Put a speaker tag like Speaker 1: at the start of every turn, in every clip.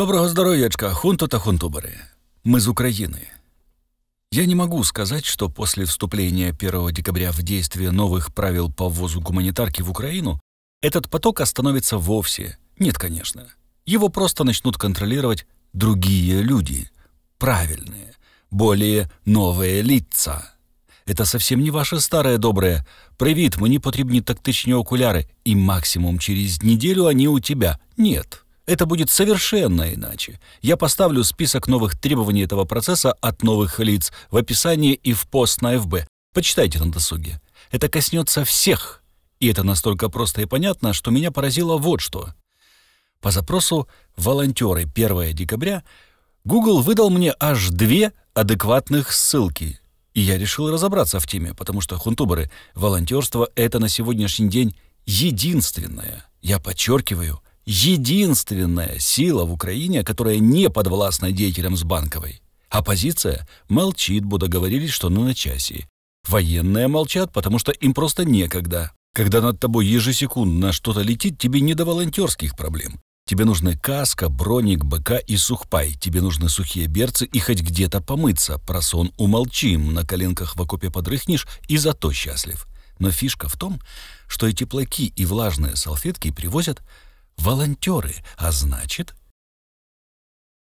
Speaker 1: Доброго здоровьячка, хунту та хунтубары. Мы из Украины. Я не могу сказать, что после вступления 1 декабря в действие новых правил по ввозу гуманитарки в Украину этот поток остановится вовсе. Нет, конечно. Его просто начнут контролировать другие люди. Правильные, более новые лица. Это совсем не ваше старое доброе. Привіт, мені потребны тактичні окуляры, и максимум через неделю они у тебя. Нет. Это будет совершенно иначе. Я поставлю список новых требований этого процесса от новых лиц в описании и в пост на ФБ. Почитайте на досуге. Это коснется всех. И это настолько просто и понятно, что меня поразило вот что. По запросу «Волонтеры 1 декабря» Google выдал мне аж две адекватных ссылки. И я решил разобраться в теме, потому что, хунтубары, волонтерство — это на сегодняшний день единственное, я подчеркиваю, единственная сила в Украине, которая не подвластна деятелям с банковой. Оппозиция молчит, будто говорили, что ну на начасии. Военные молчат, потому что им просто некогда. Когда над тобой ежесекундно что-то летит, тебе не до волонтерских проблем. Тебе нужны каска, броник, БК и сухпай. Тебе нужны сухие берцы и хоть где-то помыться. Про сон умолчим, на коленках в окопе подрыхнешь и зато счастлив. Но фишка в том, что и теплаки и влажные салфетки привозят волонтеры, а значит...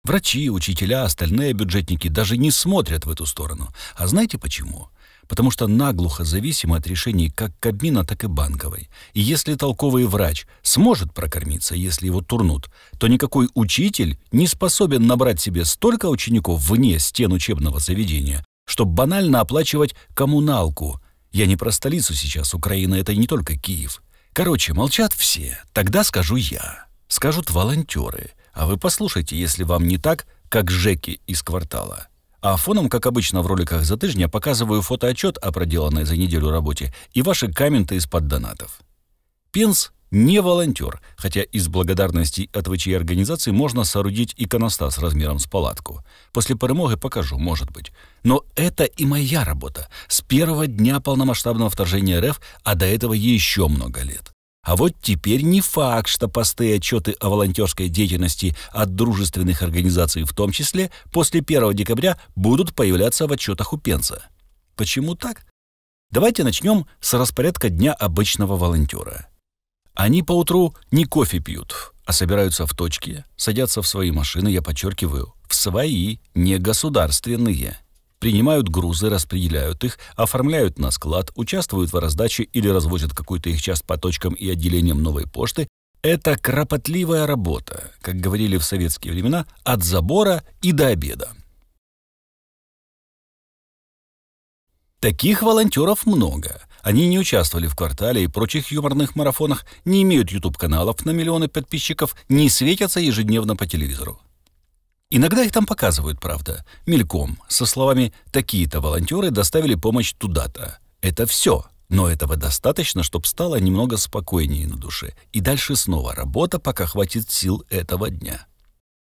Speaker 1: Врачи, учителя, остальные бюджетники даже не смотрят в эту сторону. А знаете почему? Потому что наглухо зависимы от решений как Кабмина, так и банковой. И если толковый врач сможет прокормиться, если его турнут, то никакой учитель не способен набрать себе столько учеников вне стен учебного заведения, чтобы банально оплачивать коммуналку. Я не про столицу сейчас, Украина — это не только Киев. Короче, молчат все, тогда скажу я. Скажут волонтеры. А вы послушайте, если вам не так, как Жеки из квартала. А фоном, как обычно в роликах за тыжня, показываю фотоотчет о проделанной за неделю работе и ваши комменты из-под донатов. Пенс не волонтер, хотя из благодарності от ВЧИ організації можна соорудить иконостас размером с палатку. После перемоги покажу, может быть. Но это и моя работа. С первого дня полномасштабного вторжения РФ, а до этого еще много лет. А вот теперь не факт, что посты и отчеты о волонтерской деятельности от дружественных организаций в том числе после 1 декабря будут появляться в отчетах у Пенса. Почему так? Давайте начнем с распорядка дня обычного волонтера. Они поутру не кофе пьют, а собираются в точке, садятся в свои машины, я подчеркиваю, в свои, не государственные – принимают грузы, распределяют их, оформляют на склад, участвуют в раздаче или развозят какую-то их часть по точкам и отделениям новой почты, это кропотливая работа, как говорили в советские времена, от забора и до обеда. Таких волонтеров много. Они не участвовали в «Квартале» и прочих юморных марафонах, не имеют YouTube-каналов на миллионы подписчиков, не светятся ежедневно по телевизору. Иногда их там показывают, правда, мельком, со словами «такие-то волонтеры доставили помощь туда-то». Это все. Но этого достаточно, чтобы стало немного спокойнее на душе. И дальше снова работа, пока хватит сил этого дня.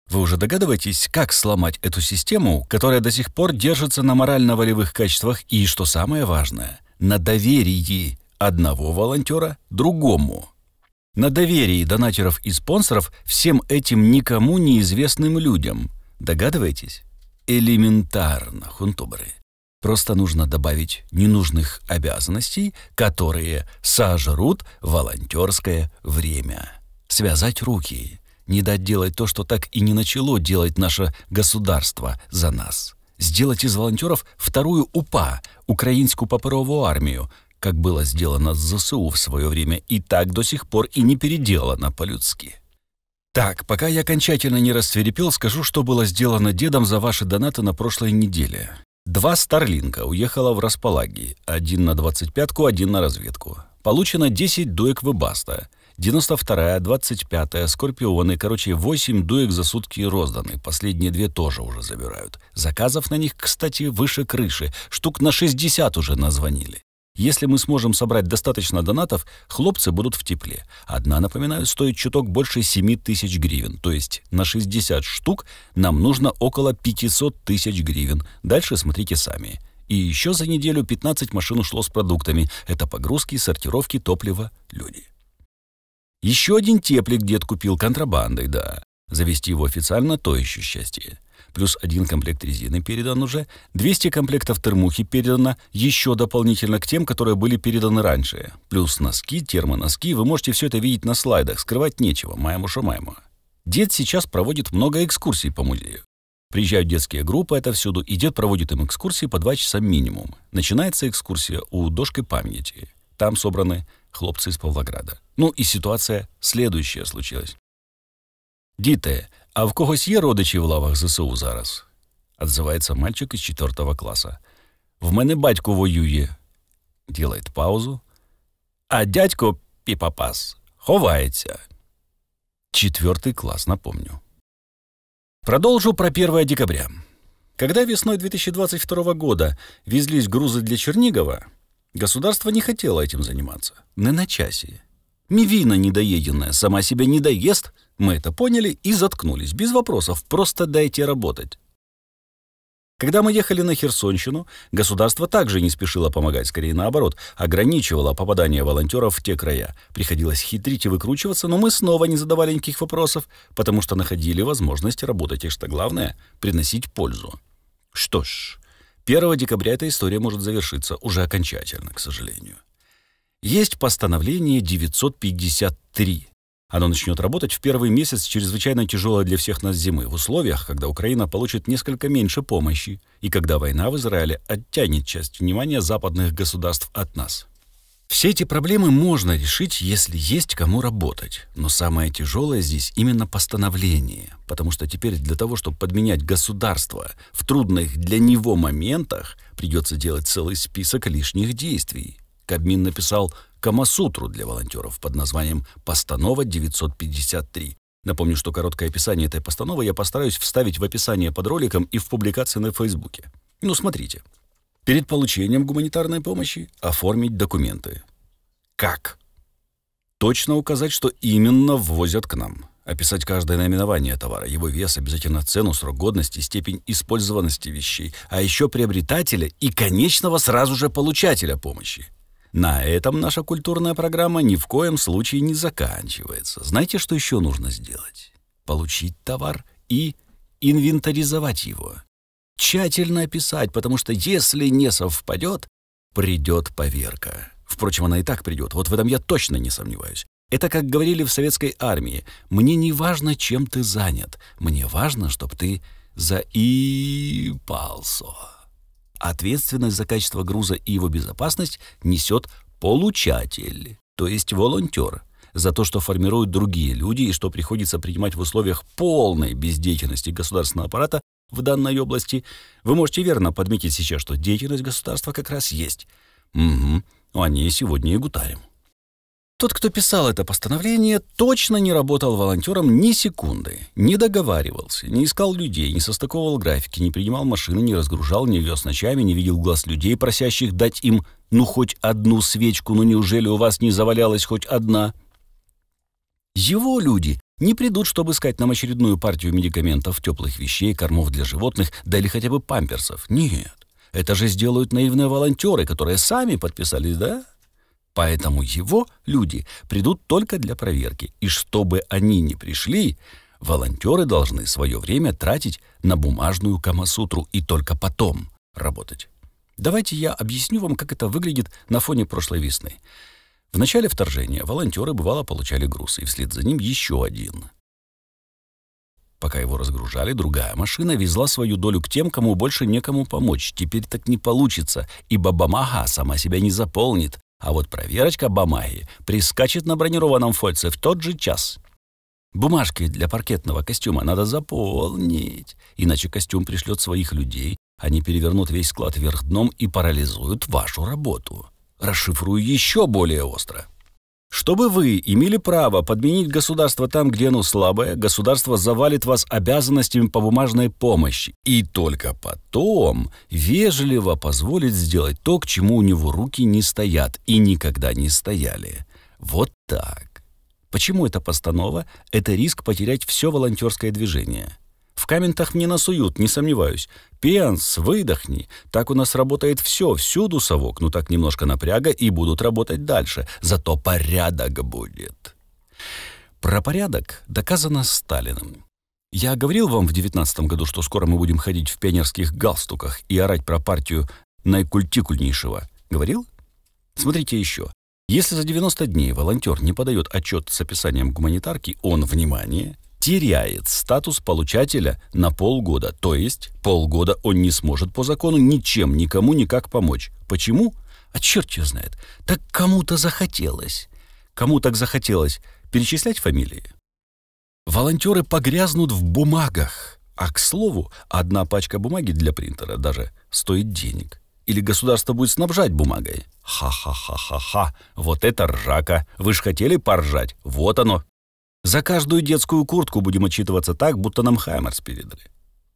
Speaker 1: Вы уже догадываетесь, как сломать эту систему, которая до сих пор держится на морально-волевых качествах и, что самое важное, на доверии одного волонтера другому. На доверии донатеров и спонсоров всем этим никому неизвестным людям, Догадываетесь? Элементарно, хунтубры. Просто нужно добавить ненужных обязанностей, которые сожрут волонтерское время. Связать руки, не дать делать то, что так и не начало делать наше государство за нас. Сделать из волонтеров вторую УПА, Украинскую паперовую армию, как было сделано с ЗСУ в свое время и так до сих пор и не переделано по-людски. Так, пока я окончательно не расцверепел, скажу, что было сделано дедом за ваши донаты на прошлой неделе. Два Старлинка уехало в Располаги. Один на 25-ку, один на разведку. Получено 10 дуэк Вебаста. 92-я, 25-я, Скорпионы. Короче, 8 дуэк за сутки розданы. Последние две тоже уже забирают. Заказов на них, кстати, выше крыши. Штук на 60 уже назвонили. Если мы сможем собрать достаточно донатов, хлопцы будут в тепле. Одна, напоминаю, стоит чуток больше 7 тысяч гривен, то есть на 60 штук нам нужно около 500 тысяч гривен. Дальше смотрите сами. И еще за неделю 15 машин ушло с продуктами. Это погрузки, сортировки, топлива, люди. Еще один теплик дед купил контрабандой, да. Завести его официально – то еще счастье. Плюс один комплект резины передан уже, 200 комплектов термухи передано еще дополнительно к тем, которые были переданы раньше. Плюс носки, термоноски, вы можете все это видеть на слайдах, скрывать нечего, маему шумаему. Дед сейчас проводит много экскурсий по музею. Приезжают детские группы это всюду, и дед проводит им экскурсии по два часа минимум. Начинается экскурсия у дошки памяти. Там собраны хлопцы из Павлограда. Ну и ситуация следующая случилась. Діти, а в когось є родичі в лавах ЗСУ зараз? Отзивається мальчик із четвертого класа. В мене батько воює. Ділить паузу. А дядько піпапас ховается. Четвертый класс, напомню. Продолжу про 1 декабря. Когда весной 2022 года везлись грузы для Чернигова, государство не хотело этим заниматься. Не на часе. Мивина недоеденная сама себя не доест – мы это поняли и заткнулись, без вопросов, просто дайте работать. Когда мы ехали на Херсонщину, государство также не спешило помогать, скорее наоборот, ограничивало попадание волонтеров в те края. Приходилось хитрить и выкручиваться, но мы снова не задавали никаких вопросов, потому что находили возможность работать, и что главное — приносить пользу. Что ж, 1 декабря эта история может завершиться уже окончательно, к сожалению. Есть постановление 953 оно начнет работать в первый месяц чрезвычайно тяжелой для всех нас зимы, в условиях, когда Украина получит несколько меньше помощи и когда война в Израиле оттянет часть внимания западных государств от нас. Все эти проблемы можно решить, если есть кому работать. Но самое тяжелое здесь именно постановление, потому что теперь для того, чтобы подменять государство в трудных для него моментах, придется делать целый список лишних действий. Кабмин написал Камасутру для волонтеров под названием «Постанова 953». Напомню, что короткое описание этой постановы я постараюсь вставить в описание под роликом и в публикации на Фейсбуке. Ну, смотрите. Перед получением гуманитарной помощи оформить документы. Как? Точно указать, что именно ввозят к нам. Описать каждое наименование товара, его вес, обязательно цену, срок годности, степень использованности вещей, а еще приобретателя и конечного сразу же получателя помощи. На этом наша культурная программа ни в коем случае не заканчивается. Знаете, что еще нужно сделать? Получить товар и инвентаризовать его. Тщательно описать, потому что если не совпадет, придет поверка. Впрочем, она и так придет, вот в этом я точно не сомневаюсь. Это как говорили в советской армии. Мне не важно, чем ты занят. Мне важно, чтобы ты заипался. Ответственность за качество груза и его безопасность несет получатель, то есть волонтер, за то, что формируют другие люди и что приходится принимать в условиях полной бездеятельности государственного аппарата в данной области. Вы можете верно подметить сейчас, что деятельность государства как раз есть. Угу, о ней сегодня и гутарим. Тот, кто писал это постановление, точно не работал волонтером ни секунды, не договаривался, не искал людей, не состыковывал графики, не принимал машины, не разгружал, не вез ночами, не видел глаз людей, просящих дать им ну хоть одну свечку, ну неужели у вас не завалялась хоть одна? Его люди не придут, чтобы искать нам очередную партию медикаментов, теплых вещей, кормов для животных, да или хотя бы памперсов. Нет, это же сделают наивные волонтеры, которые сами подписались, да? Поэтому его люди придут только для проверки. И чтобы они не пришли, волонтеры должны свое время тратить на бумажную Камасутру и только потом работать. Давайте я объясню вам, как это выглядит на фоне прошлой весны. В начале вторжения волонтеры бывало получали груз, и вслед за ним еще один. Пока его разгружали, другая машина везла свою долю к тем, кому больше некому помочь. Теперь так не получится, и Бабамага сама себя не заполнит. А вот проверочка бумаги прискачет на бронированном фольце в тот же час. Бумажки для паркетного костюма надо заполнить, иначе костюм пришлет своих людей, они перевернут весь склад вверх дном и парализуют вашу работу. Расшифрую ещё более остро. Чтобы вы имели право подменить государство там, где оно слабое, государство завалит вас обязанностями по бумажной помощи и только потом вежливо позволит сделать то, к чему у него руки не стоят и никогда не стояли. Вот так. Почему эта постанова? Это риск потерять все волонтерское движение каментах мне насуют, не сомневаюсь. Пенс, выдохни. Так у нас работает все, всюду совок. Ну так немножко напряга и будут работать дальше. Зато порядок будет. Про порядок доказано Сталиным. Я говорил вам в девятнадцатом году, что скоро мы будем ходить в пионерских галстуках и орать про партию наикультикульнейшего. Говорил? Смотрите еще. Если за 90 дней волонтер не подает отчет с описанием гуманитарки, он, внимание, теряет статус получателя на полгода, то есть полгода он не сможет по закону ничем никому никак помочь. Почему? А черт его знает. Так кому-то захотелось. Кому так захотелось перечислять фамилии? Волонтеры погрязнут в бумагах. А, к слову, одна пачка бумаги для принтера даже стоит денег. Или государство будет снабжать бумагой. Ха-ха-ха-ха-ха. Вот это ржака. Вы ж хотели поржать. Вот оно, за каждую детскую куртку будем отчитываться так, будто нам Хаймерс передали.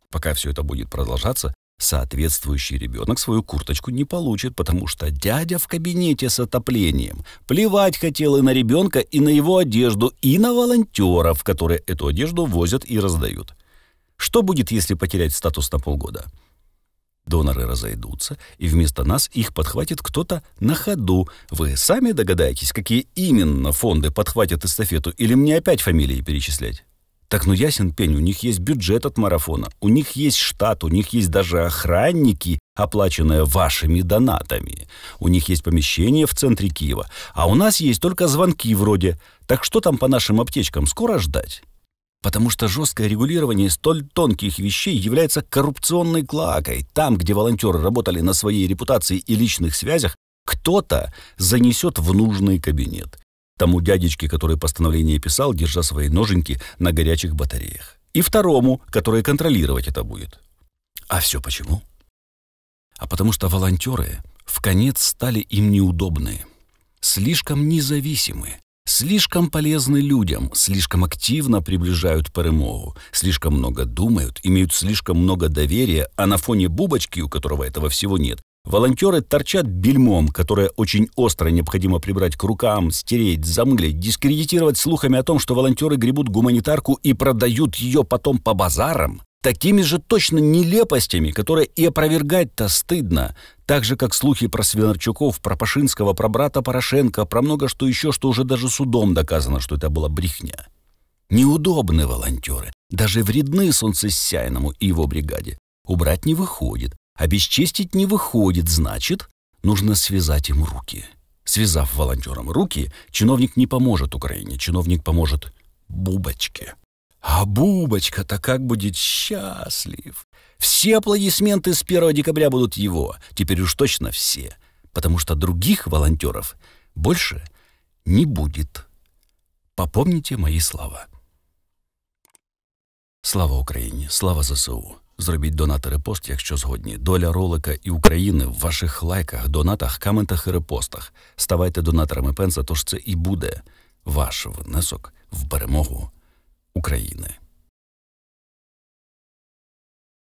Speaker 1: Пока все это будет продолжаться, соответствующий ребенок свою курточку не получит, потому что дядя в кабинете с отоплением плевать хотел и на ребенка, и на его одежду, и на волонтеров, которые эту одежду возят и раздают. Что будет, если потерять статус на полгода? Доноры разойдутся, и вместо нас их подхватит кто-то на ходу. Вы сами догадаетесь, какие именно фонды подхватят эстафету, или мне опять фамилии перечислять? Так ну ясен пень, у них есть бюджет от марафона, у них есть штат, у них есть даже охранники, оплаченные вашими донатами. У них есть помещение в центре Киева, а у нас есть только звонки вроде «Так что там по нашим аптечкам, скоро ждать?» потому что жесткое регулирование столь тонких вещей является коррупционной клоакой. Там, где волонтеры работали на своей репутации и личных связях, кто-то занесет в нужный кабинет. Тому дядечке, который постановление писал, держа свои ноженьки на горячих батареях. И второму, который контролировать это будет. А все почему? А потому что волонтеры в конец стали им неудобны, слишком независимые, Слишком полезны людям, слишком активно приближают перемогу, слишком много думают, имеют слишком много доверия, а на фоне бубочки, у которого этого всего нет, волонтеры торчат бельмом, которое очень остро необходимо прибрать к рукам, стереть, замглить, дискредитировать слухами о том, что волонтеры гребут гуманитарку и продают ее потом по базарам, такими же точно нелепостями, которые и опровергать-то стыдно, так же, как слухи про Свинарчуков, про Пашинского, про брата Порошенко, про много что еще, что уже даже судом доказано, что это была брехня. Неудобны волонтеры, даже вредны Солнцесяйному и его бригаде. Убрать не выходит, обесчистить не выходит, значит, нужно связать им руки. Связав волонтерам руки, чиновник не поможет Украине, чиновник поможет бубочке. А Бубочка-то как будет счастлив! Все аплодисменты с 1 декабря будут его, теперь уж точно все, потому что других волонтеров больше не будет. Попомните мои слова. Слава Україні! Слава ЗСУ! Зробіть донати пост, якщо згодні. Доля ролика і України в ваших лайках, донатах, коментах і репостах. Ставайте донаторами пенса, тож це і буде ваш внесок в перемогу. Украины.